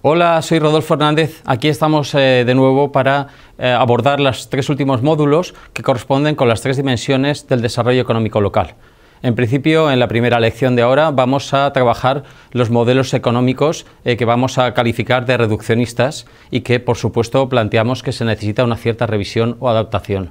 Hola, soy Rodolfo Hernández. Aquí estamos eh, de nuevo para eh, abordar los tres últimos módulos que corresponden con las tres dimensiones del desarrollo económico local. En principio, en la primera lección de ahora vamos a trabajar los modelos económicos eh, que vamos a calificar de reduccionistas y que, por supuesto, planteamos que se necesita una cierta revisión o adaptación.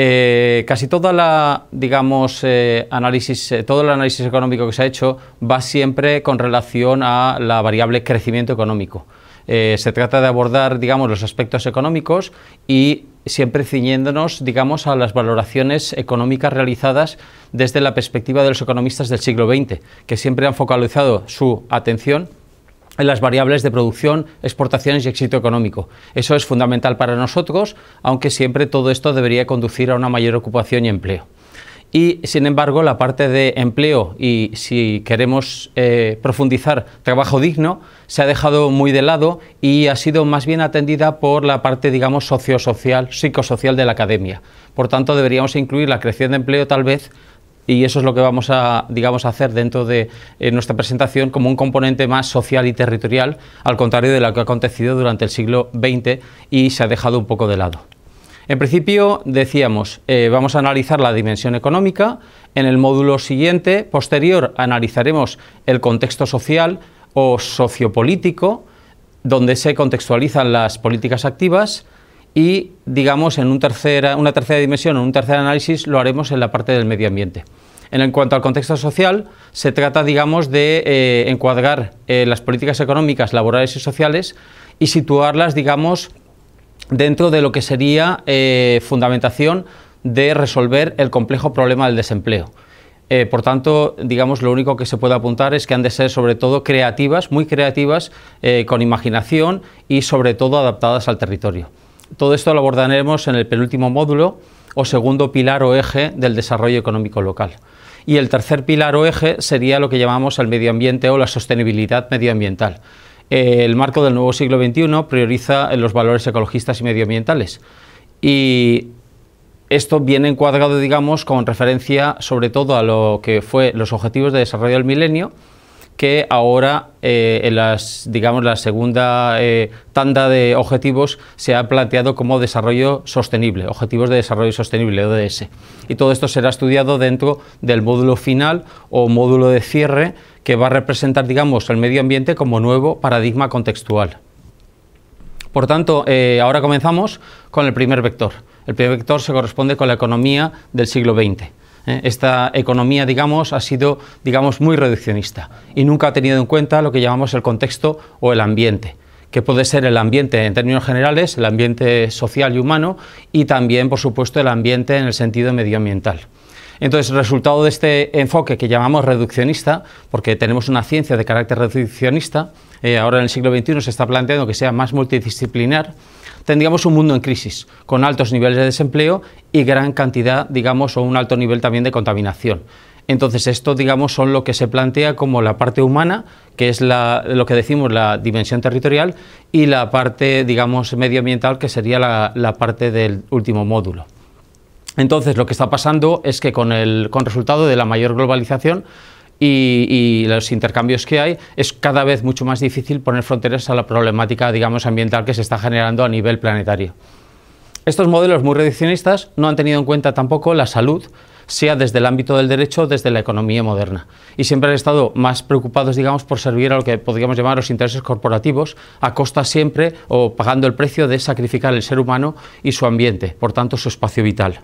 Eh, casi toda la, digamos, eh, análisis, eh, todo el análisis económico que se ha hecho va siempre con relación a la variable crecimiento económico. se trata de abordar, digamos, los aspectos económicos y siempre ciñéndonos, digamos, a las valoraciones económicas realizadas desde la perspectiva de los economistas del siglo XX, que siempre han focalizado su atención en las variables de producción, exportaciones y éxito económico. Eso es fundamental para nosotros, aunque siempre todo esto debería conducir a una mayor ocupación y empleo. Y sin embargo, la parte de empleo y si queremos eh, profundizar trabajo digno se ha dejado muy de lado y ha sido más bien atendida por la parte, digamos, sociosocial, psicosocial de la academia. Por tanto, deberíamos incluir la creación de empleo tal vez y eso es lo que vamos a, digamos, hacer dentro de eh, nuestra presentación como un componente más social y territorial, al contrario de lo que ha acontecido durante el siglo XX y se ha dejado un poco de lado. En principio, decíamos, eh, vamos a analizar la dimensión económica, en el módulo siguiente, posterior, analizaremos el contexto social o sociopolítico, donde se contextualizan las políticas activas, y, digamos, en un tercera, una tercera dimensión, en un tercer análisis, lo haremos en la parte del medio ambiente. En cuanto al contexto social, se trata, digamos, de eh, encuadrar eh, las políticas económicas, laborales y sociales y situarlas, digamos, dentro de lo que sería eh, fundamentación de resolver el complejo problema del desempleo. por tanto, digamos, lo único que se puede apuntar es que han de ser sobre todo creativas, muy creativas, con imaginación y sobre todo adaptadas al territorio. Todo esto lo abordaremos en el penúltimo módulo o segundo pilar o eje del desarrollo económico local. Y el tercer pilar o eje sería lo que llamamos el medio ambiente o la sostenibilidad medioambiental. El marco del nuevo siglo XXI prioriza los valores ecologistas y medioambientales. Y esto viene encuadrado, digamos, con referencia sobre todo a lo que fue los objetivos de desarrollo del milenio, que ahora eh, en las, digamos, la segunda eh, tanda de objetivos se ha planteado como desarrollo sostenible, objetivos de desarrollo sostenible, ODS. Y todo esto será estudiado dentro del módulo final o módulo de cierre que va a representar, digamos, el medio ambiente como nuevo paradigma contextual. Por tanto, eh, ahora comenzamos con el primer vector. El primer vector se corresponde con la economía del siglo XX. ¿eh? Esta economía, ha sido, muy reduccionista y nunca ha tenido en cuenta lo que llamamos el contexto o el ambiente que puede ser el ambiente en términos generales, el ambiente social y humano y también, por supuesto, el ambiente en el sentido medioambiental. Entonces, el resultado de este enfoque que llamamos reduccionista, porque tenemos una ciencia de carácter reduccionista, eh, ahora en el siglo XXI se está planteando que sea más multidisciplinar, tendríamos un mundo en crisis, con altos niveles de desempleo y gran cantidad, digamos, o un alto nivel también de contaminación. Entonces, esto, digamos, son lo que se plantea como la parte humana, que es lo que decimos la dimensión territorial, y la parte, digamos, medioambiental, que sería la parte del último módulo. Entonces, lo que está pasando es que con el resultado de la mayor globalización, y, los intercambios que hay, es cada vez mucho más difícil poner fronteras a la problemática, ambiental que se está generando a nivel planetario. Estos modelos muy reduccionistas no han tenido en cuenta tampoco la salud, sea desde el ámbito del derecho, desde la economía moderna. Y siempre han estado más preocupados, digamos, por servir a lo que podríamos llamar los intereses corporativos, a costa siempre o pagando el precio de sacrificar el ser humano y su ambiente, por tanto, su espacio vital.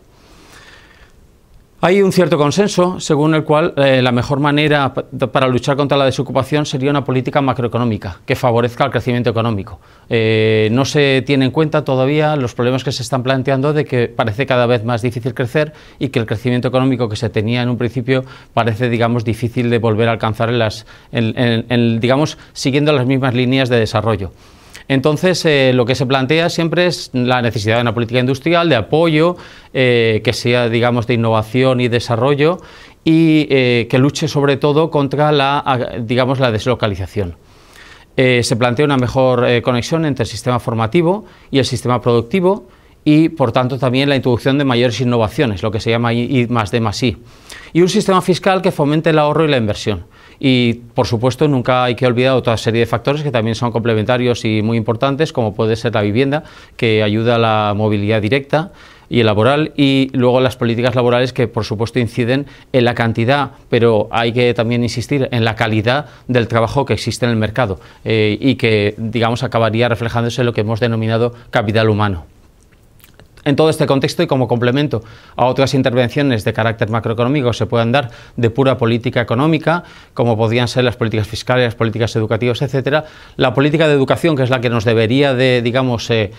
Hay un cierto consenso según el cual eh, la mejor manera para luchar contra la desocupación sería una política macroeconómica que favorezca el crecimiento económico. Eh, no se tiene en cuenta todavía los problemas que se están planteando de que parece cada vez más difícil crecer y que el crecimiento económico que se tenía en un principio parece, digamos, difícil de volver a alcanzar en las, digamos, siguiendo las mismas líneas de desarrollo. Entonces, eh, lo que se plantea siempre es la necesidad de una política industrial, de apoyo, eh, que sea, digamos, de innovación y desarrollo y eh, que luche sobre todo contra la, digamos, la deslocalización. se plantea una mejor conexión entre el sistema formativo y el sistema productivo y, por tanto, también la introducción de mayores innovaciones, lo que se llama I D I. Y un sistema fiscal que fomente el ahorro y la inversión. Y, por supuesto, nunca hay que olvidar otra serie de factores que también son complementarios y muy importantes, como puede ser la vivienda, que ayuda a la movilidad directa y laboral y luego las políticas laborales que por supuesto inciden en la cantidad, pero hay que también insistir en la calidad del trabajo que existe en el mercado eh, y que digamos acabaría reflejándose en lo que hemos denominado capital humano. En todo este contexto y como complemento a otras intervenciones de carácter macroeconómico se puedan dar de pura política económica, como podrían ser las políticas fiscales, las políticas educativas, etcétera, la política de educación, que es la que nos debería de, digamos, eh,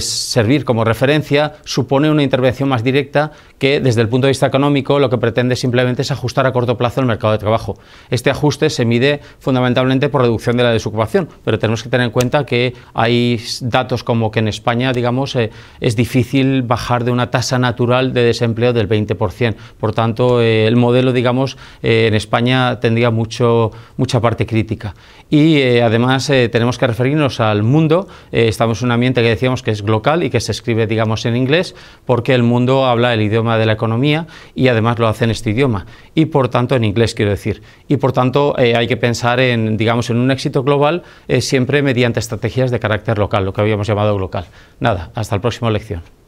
servir como referencia, supone una intervención más directa que desde el punto de vista económico lo que pretende simplemente es ajustar a corto plazo el mercado de trabajo. Este ajuste se mide fundamentalmente por reducción de la desocupación, pero tenemos que tener en cuenta que hay datos como que en España, digamos, eh, es difícil bajar de una tasa natural de desempleo del 20%. Por tanto, eh, el modelo, digamos, eh, en España tendría mucho, mucha parte crítica. Y eh, además tenemos que referirnos al mundo. estamos en un ambiente que decíamos que es local y que se escribe, digamos, en inglés, porque el mundo habla el idioma de la economía y además lo hace en este idioma. Y por tanto, en inglés, quiero decir. Y por tanto, hay que pensar en, digamos, en un éxito global siempre mediante estrategias de carácter local, lo que habíamos llamado local. Nada, hasta la próxima lección.